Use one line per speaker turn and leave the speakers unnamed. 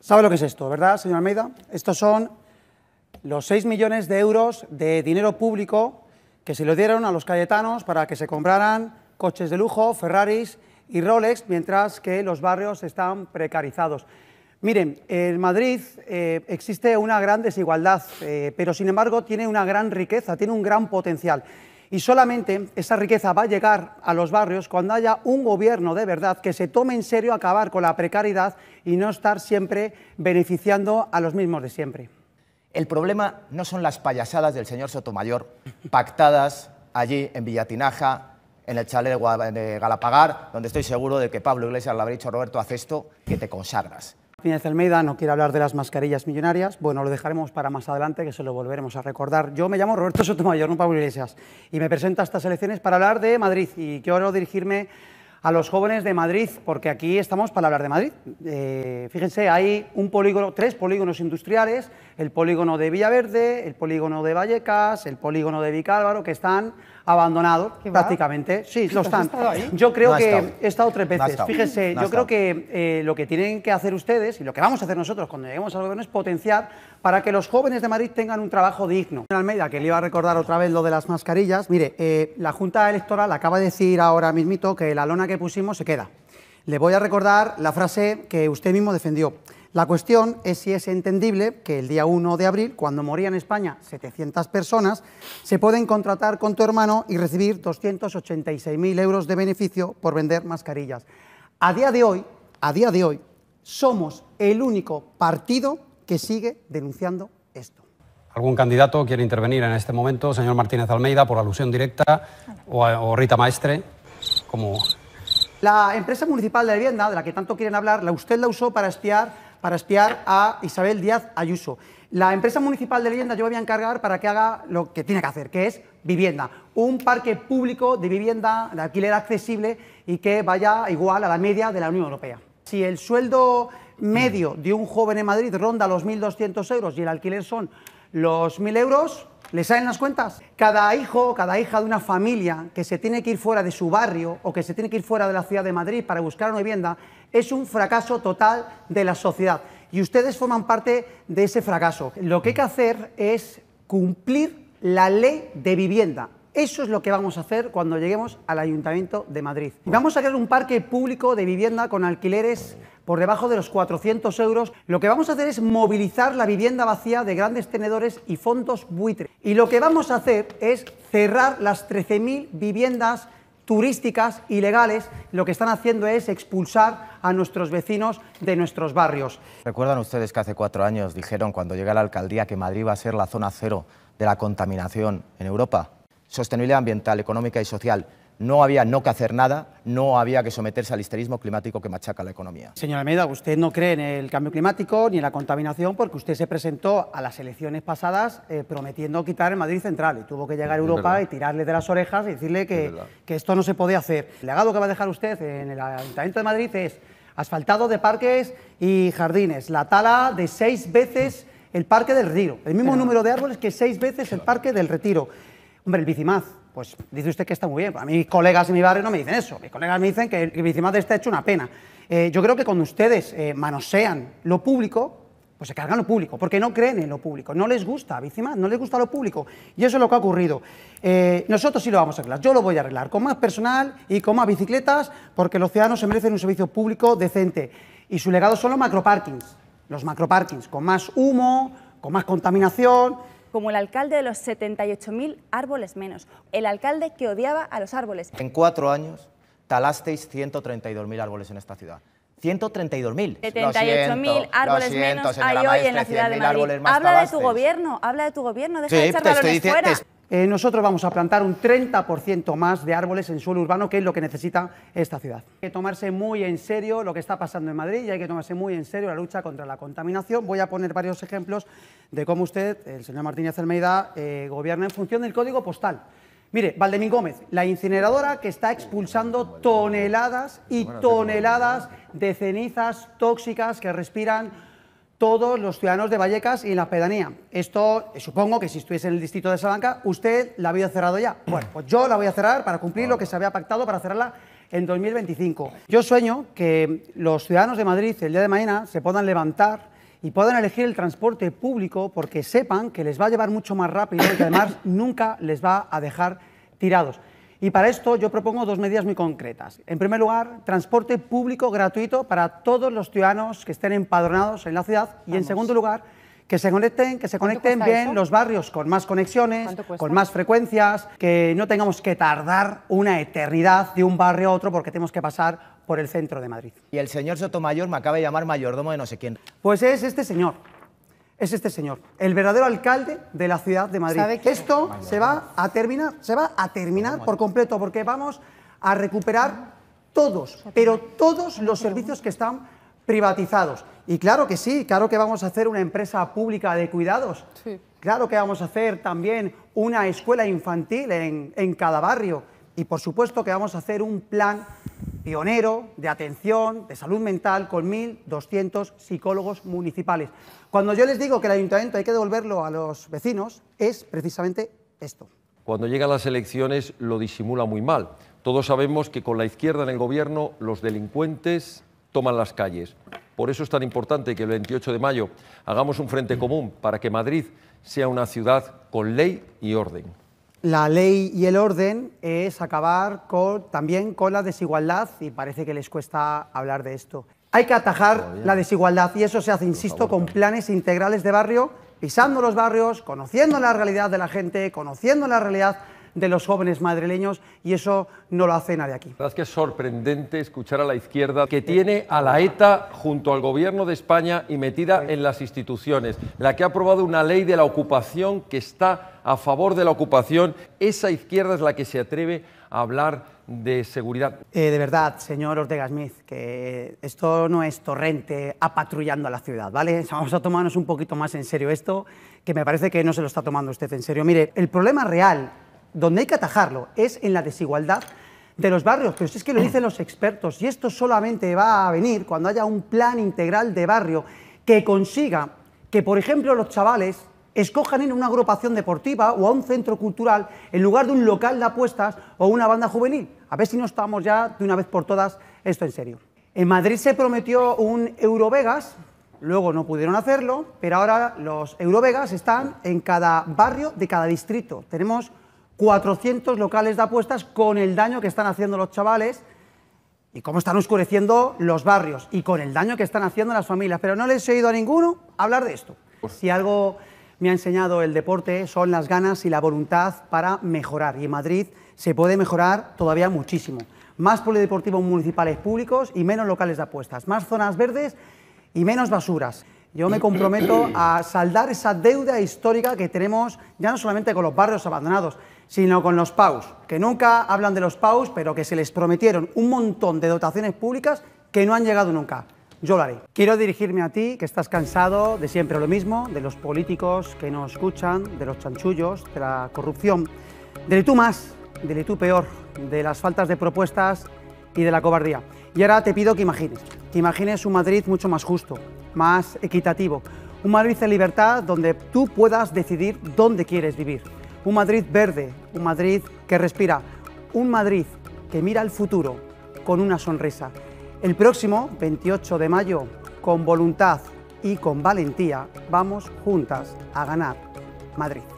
¿Sabe lo que es esto, verdad, señor Almeida? Estos son los 6 millones de euros de dinero público que se lo dieron a los cayetanos para que se compraran coches de lujo, Ferraris y Rolex, mientras que los barrios están precarizados. Miren, en Madrid eh, existe una gran desigualdad, eh, pero sin embargo tiene una gran riqueza, tiene un gran potencial. Y solamente esa riqueza va a llegar a los barrios cuando haya un gobierno de verdad que se tome en serio acabar con la precariedad y no estar siempre beneficiando a los mismos de siempre. El problema no son las payasadas del señor Sotomayor pactadas allí en Villatinaja, en el chalet de Galapagar, donde estoy seguro de que Pablo Iglesias le habrá dicho Roberto, haz esto que te consagras. Martínez Almeida no quiere hablar de las mascarillas millonarias. Bueno, lo dejaremos para más adelante, que se lo volveremos a recordar. Yo me llamo Roberto Sotomayor, no Pablo Iglesias, y me presento a estas elecciones para hablar de Madrid. Y quiero dirigirme a los jóvenes de Madrid, porque aquí estamos para hablar de Madrid. Eh, fíjense, hay un polígono, tres polígonos industriales, el polígono de Villaverde, el polígono de Vallecas, el polígono de Vicálvaro, que están abandonados prácticamente. Sí, lo están. Yo creo que he estado tres veces. fíjense, yo creo que eh, lo que tienen que hacer ustedes y lo que vamos a hacer nosotros cuando lleguemos al gobierno es potenciar para que los jóvenes de Madrid tengan un trabajo digno. En Almeida, que le iba a recordar otra vez lo de las mascarillas, mire, eh, la Junta Electoral acaba de decir ahora mismito que la lona que pusimos se queda. Le voy a recordar la frase que usted mismo defendió. La cuestión es si es entendible que el día 1 de abril, cuando morían en España 700 personas, se pueden contratar con tu hermano y recibir 286.000 euros de beneficio por vender mascarillas. A día de hoy, a día de hoy, somos el único partido que sigue denunciando esto. ¿Algún candidato quiere intervenir en este momento? Señor Martínez Almeida, por alusión directa, o, o Rita Maestre, como la empresa municipal de vivienda, de la que tanto quieren hablar, la usted la usó para espiar, para espiar a Isabel Díaz Ayuso. La empresa municipal de vivienda yo voy a encargar para que haga lo que tiene que hacer, que es vivienda. Un parque público de vivienda de alquiler accesible y que vaya igual a la media de la Unión Europea. Si el sueldo medio de un joven en Madrid ronda los 1.200 euros y el alquiler son los mil euros les salen las cuentas? Cada hijo o cada hija de una familia que se tiene que ir fuera de su barrio o que se tiene que ir fuera de la ciudad de Madrid para buscar una vivienda es un fracaso total de la sociedad. Y ustedes forman parte de ese fracaso. Lo que hay que hacer es cumplir la ley de vivienda. Eso es lo que vamos a hacer cuando lleguemos al Ayuntamiento de Madrid. Vamos a crear un parque público de vivienda con alquileres por debajo de los 400 euros. Lo que vamos a hacer es movilizar la vivienda vacía de grandes tenedores y fondos buitre. Y lo que vamos a hacer es cerrar las 13.000 viviendas turísticas ilegales lo que están haciendo es expulsar a nuestros vecinos de nuestros barrios. ¿Recuerdan ustedes que hace cuatro años dijeron cuando llegué la alcaldía que Madrid va a ser la zona cero de la contaminación en Europa? sostenibilidad ambiental, económica y social. No había no que hacer nada, no había que someterse al histerismo climático que machaca la economía. Señora Almeida, usted no cree en el cambio climático ni en la contaminación porque usted se presentó a las elecciones pasadas eh, prometiendo quitar el Madrid Central y tuvo que llegar a Europa y tirarle de las orejas y decirle que, que esto no se podía hacer. El legado que va a dejar usted en el Ayuntamiento de Madrid es asfaltado de parques y jardines, la tala de seis veces el Parque del Retiro, el mismo número de árboles que seis veces el Parque del Retiro. Hombre, el bicimaz, pues dice usted que está muy bien. A mis colegas en mi barrio no me dicen eso. Mis colegas me dicen que el bicimaz está hecho una pena. Eh, yo creo que cuando ustedes eh, manosean lo público, pues se cargan lo público, porque no creen en lo público, no les gusta, Bicimaz, no les gusta lo público. Y eso es lo que ha ocurrido. Eh, nosotros sí lo vamos a arreglar, yo lo voy a arreglar con más personal y con más bicicletas, porque los ciudadanos se merecen un servicio público decente. Y su legado son los macroparkings, los macroparkings, con más humo, con más contaminación como el alcalde de los 78.000 árboles menos, el alcalde que odiaba a los árboles. En cuatro años talasteis 132.000 árboles en esta ciudad. 132.000. 78.000 árboles menos hay hoy en la ciudad de Habla de tu gobierno, habla de tu gobierno, deja de echar balones fuera. Eh, nosotros vamos a plantar un 30% más de árboles en suelo urbano, que es lo que necesita esta ciudad. Hay que tomarse muy en serio lo que está pasando en Madrid y hay que tomarse muy en serio la lucha contra la contaminación. Voy a poner varios ejemplos de cómo usted, el señor Martínez Almeida, eh, gobierna en función del código postal. Mire, Valdemín Gómez, la incineradora que está expulsando toneladas y toneladas de cenizas tóxicas que respiran todos los ciudadanos de Vallecas y la pedanía. Esto, eh, supongo que si estuviese en el distrito de Salamanca, usted la había cerrado ya. Bueno, pues yo la voy a cerrar para cumplir lo que se había pactado para cerrarla en 2025. Yo sueño que los ciudadanos de Madrid el día de mañana se puedan levantar y puedan elegir el transporte público porque sepan que les va a llevar mucho más rápido y que además nunca les va a dejar tirados. Y para esto yo propongo dos medidas muy concretas. En primer lugar, transporte público gratuito para todos los ciudadanos que estén empadronados en la ciudad. Y en segundo lugar, que se conecten, que se conecten bien los barrios con más conexiones, con más frecuencias, que no tengamos que tardar una eternidad de un barrio a otro porque tenemos que pasar por el centro de Madrid. Y el señor Sotomayor me acaba de llamar mayordomo de no sé quién. Pues es este señor es este señor, el verdadero alcalde de la ciudad de Madrid. Esto se va a terminar, se va a terminar por completo, porque vamos a recuperar todos, pero todos los servicios que están privatizados. Y claro que sí, claro que vamos a hacer una empresa pública de cuidados. Claro que vamos a hacer también una escuela infantil en, en cada barrio. Y por supuesto que vamos a hacer un plan pionero de atención, de salud mental, con 1.200 psicólogos municipales. Cuando yo les digo que el ayuntamiento hay que devolverlo a los vecinos, es precisamente esto. Cuando llegan las elecciones lo disimula muy mal. Todos sabemos que con la izquierda en el gobierno los delincuentes toman las calles. Por eso es tan importante que el 28 de mayo hagamos un frente común para que Madrid sea una ciudad con ley y orden. La ley y el orden es acabar también con la desigualdad y parece que les cuesta hablar de esto. Hay que atajar la desigualdad y eso se hace, insisto, con planes integrales de barrio, pisando los barrios, conociendo la realidad de la gente, conociendo la realidad de los jóvenes madrileños y eso no lo hace nadie aquí. La verdad es que es sorprendente escuchar a la izquierda que tiene a la ETA junto al gobierno de España y metida en las instituciones, la que ha aprobado una ley de la ocupación que está a favor de la ocupación. Esa izquierda es la que se atreve a hablar de seguridad. Eh, de verdad, señor Ortega Smith, que esto no es torrente apatrullando a la ciudad, ¿vale? Vamos a tomarnos un poquito más en serio esto, que me parece que no se lo está tomando usted en serio. Mire, el problema real donde hay que atajarlo es en la desigualdad de los barrios, pero si es que lo dicen los expertos, y esto solamente va a venir cuando haya un plan integral de barrio que consiga que, por ejemplo, los chavales escojan en una agrupación deportiva o a un centro cultural en lugar de un local de apuestas o una banda juvenil. A ver si no estamos ya de una vez por todas esto en serio. En Madrid se prometió un Eurovegas, luego no pudieron hacerlo, pero ahora los Eurovegas están en cada barrio de cada distrito. Tenemos 400 locales de apuestas con el daño que están haciendo los chavales y cómo están oscureciendo los barrios y con el daño que están haciendo las familias. Pero no les he oído a ninguno hablar de esto. Si algo me ha enseñado el deporte son las ganas y la voluntad para mejorar. Y en Madrid se puede mejorar todavía muchísimo. Más polideportivos municipales públicos y menos locales de apuestas. Más zonas verdes y menos basuras. Yo me comprometo a saldar esa deuda histórica que tenemos ya no solamente con los barrios abandonados, sino con los PAUs, que nunca hablan de los PAUs, pero que se les prometieron un montón de dotaciones públicas que no han llegado nunca. Yo lo haré. Quiero dirigirme a ti, que estás cansado de siempre lo mismo, de los políticos que no escuchan, de los chanchullos, de la corrupción, del tú más, del tú peor, de las faltas de propuestas y de la cobardía. Y ahora te pido que imagines, que imagines un Madrid mucho más justo, más equitativo. Un Madrid de libertad donde tú puedas decidir dónde quieres vivir. Un Madrid verde, un Madrid que respira. Un Madrid que mira al futuro con una sonrisa. El próximo 28 de mayo, con voluntad y con valentía, vamos juntas a ganar Madrid.